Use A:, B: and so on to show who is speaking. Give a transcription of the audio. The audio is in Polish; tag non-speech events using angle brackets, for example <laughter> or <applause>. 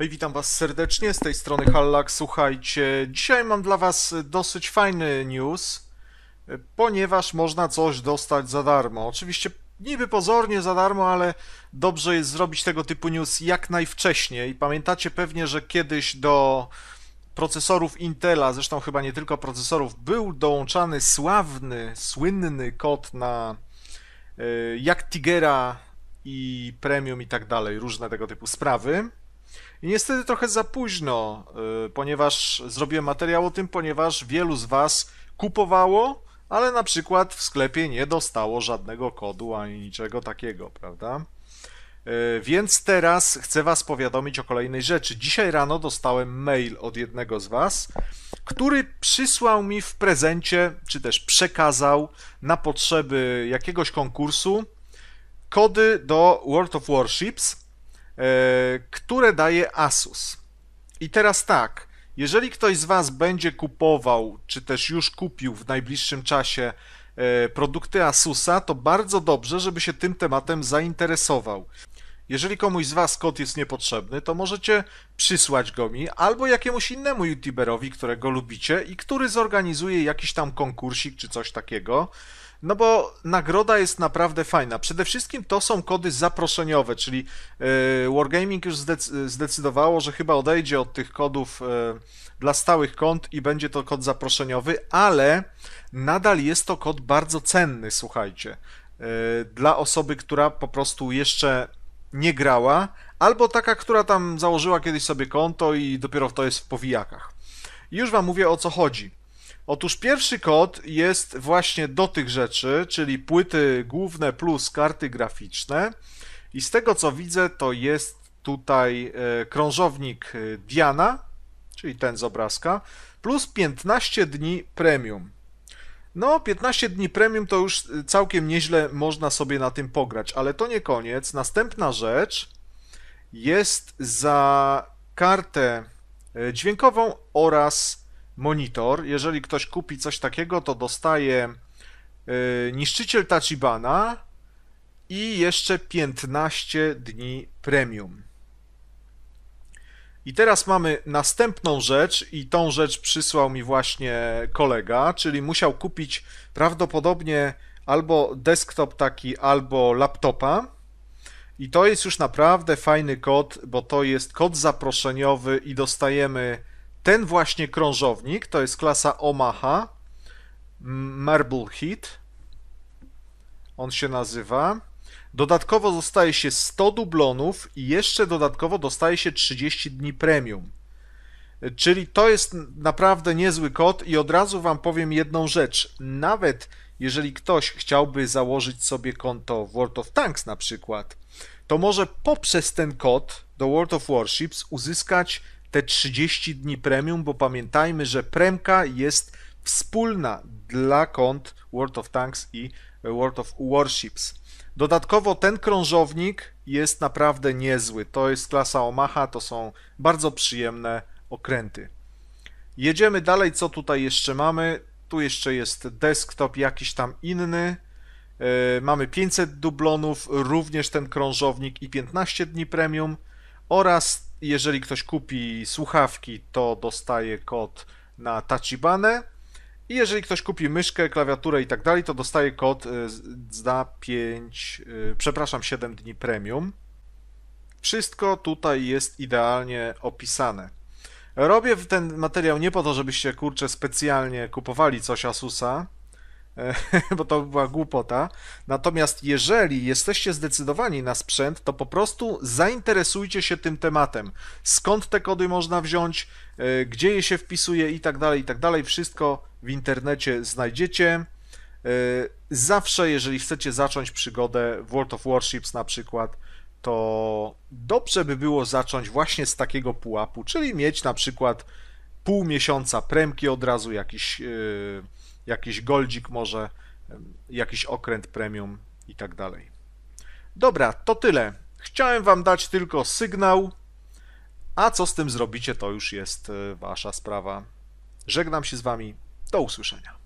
A: Hej, witam Was serdecznie, z tej strony Hallak. Słuchajcie, dzisiaj mam dla Was dosyć fajny news, ponieważ można coś dostać za darmo. Oczywiście niby pozornie za darmo, ale dobrze jest zrobić tego typu news jak najwcześniej. Pamiętacie pewnie, że kiedyś do procesorów Intela, zresztą chyba nie tylko procesorów, był dołączany sławny, słynny kod na e, jak Tigera i premium i tak dalej, różne tego typu sprawy. I niestety trochę za późno, y, ponieważ zrobiłem materiał o tym, ponieważ wielu z Was kupowało, ale na przykład w sklepie nie dostało żadnego kodu ani niczego takiego, prawda? Y, więc teraz chcę Was powiadomić o kolejnej rzeczy. Dzisiaj rano dostałem mail od jednego z Was, który przysłał mi w prezencie, czy też przekazał na potrzeby jakiegoś konkursu kody do World of Warships E, które daje Asus. I teraz tak, jeżeli ktoś z Was będzie kupował, czy też już kupił w najbliższym czasie e, produkty Asusa, to bardzo dobrze, żeby się tym tematem zainteresował. Jeżeli komuś z Was kod jest niepotrzebny, to możecie przysłać go mi albo jakiemuś innemu YouTuberowi, którego lubicie i który zorganizuje jakiś tam konkursik czy coś takiego. No bo nagroda jest naprawdę fajna. Przede wszystkim to są kody zaproszeniowe, czyli e, Wargaming już zdecydowało, że chyba odejdzie od tych kodów e, dla stałych kont i będzie to kod zaproszeniowy, ale nadal jest to kod bardzo cenny, słuchajcie. E, dla osoby, która po prostu jeszcze nie grała, albo taka, która tam założyła kiedyś sobie konto i dopiero w to jest w powijakach. Już Wam mówię o co chodzi. Otóż pierwszy kod jest właśnie do tych rzeczy, czyli płyty główne plus karty graficzne. I z tego co widzę, to jest tutaj e, krążownik e, Diana, czyli ten z obrazka, plus 15 dni premium. No, 15 dni premium to już y, całkiem nieźle można sobie na tym pograć, ale to nie koniec. Następna rzecz jest za kartę y, dźwiękową oraz monitor. Jeżeli ktoś kupi coś takiego, to dostaje y, niszczyciel Tachibana i jeszcze 15 dni premium. I teraz mamy następną rzecz, i tą rzecz przysłał mi właśnie kolega, czyli musiał kupić prawdopodobnie albo desktop taki, albo laptopa. I to jest już naprawdę fajny kod, bo to jest kod zaproszeniowy i dostajemy ten właśnie krążownik, to jest klasa Omaha, Marble Hit, on się nazywa. Dodatkowo zostaje się 100 dublonów i jeszcze dodatkowo dostaje się 30 dni premium. Czyli to jest naprawdę niezły kod i od razu Wam powiem jedną rzecz. Nawet jeżeli ktoś chciałby założyć sobie konto World of Tanks na przykład, to może poprzez ten kod do World of Warships uzyskać te 30 dni premium, bo pamiętajmy, że premka jest wspólna dla kont World of Tanks i World of Warships. Dodatkowo ten krążownik jest naprawdę niezły. To jest klasa Omaha, to są bardzo przyjemne okręty. Jedziemy dalej, co tutaj jeszcze mamy? Tu jeszcze jest desktop jakiś tam inny. E, mamy 500 dublonów, również ten krążownik i 15 dni premium. Oraz jeżeli ktoś kupi słuchawki, to dostaje kod na Tachibane. I jeżeli ktoś kupi myszkę, klawiaturę i tak dalej, to dostaje kod y, za 5, y, przepraszam, 7 dni premium. Wszystko tutaj jest idealnie opisane. Robię ten materiał nie po to, żebyście kurczę specjalnie kupowali coś Asusa, <laughs> bo to była głupota. Natomiast jeżeli jesteście zdecydowani na sprzęt, to po prostu zainteresujcie się tym tematem. Skąd te kody można wziąć, e, gdzie je się wpisuje i tak dalej, i tak dalej. Wszystko w internecie znajdziecie. E, zawsze, jeżeli chcecie zacząć przygodę w World of Warships na przykład, to dobrze by było zacząć właśnie z takiego pułapu, czyli mieć na przykład pół miesiąca premki od razu, jakiś, y, jakiś goldzik może, y, jakiś okręt premium i tak dalej. Dobra, to tyle. Chciałem Wam dać tylko sygnał, a co z tym zrobicie, to już jest y, Wasza sprawa. Żegnam się z Wami, do usłyszenia.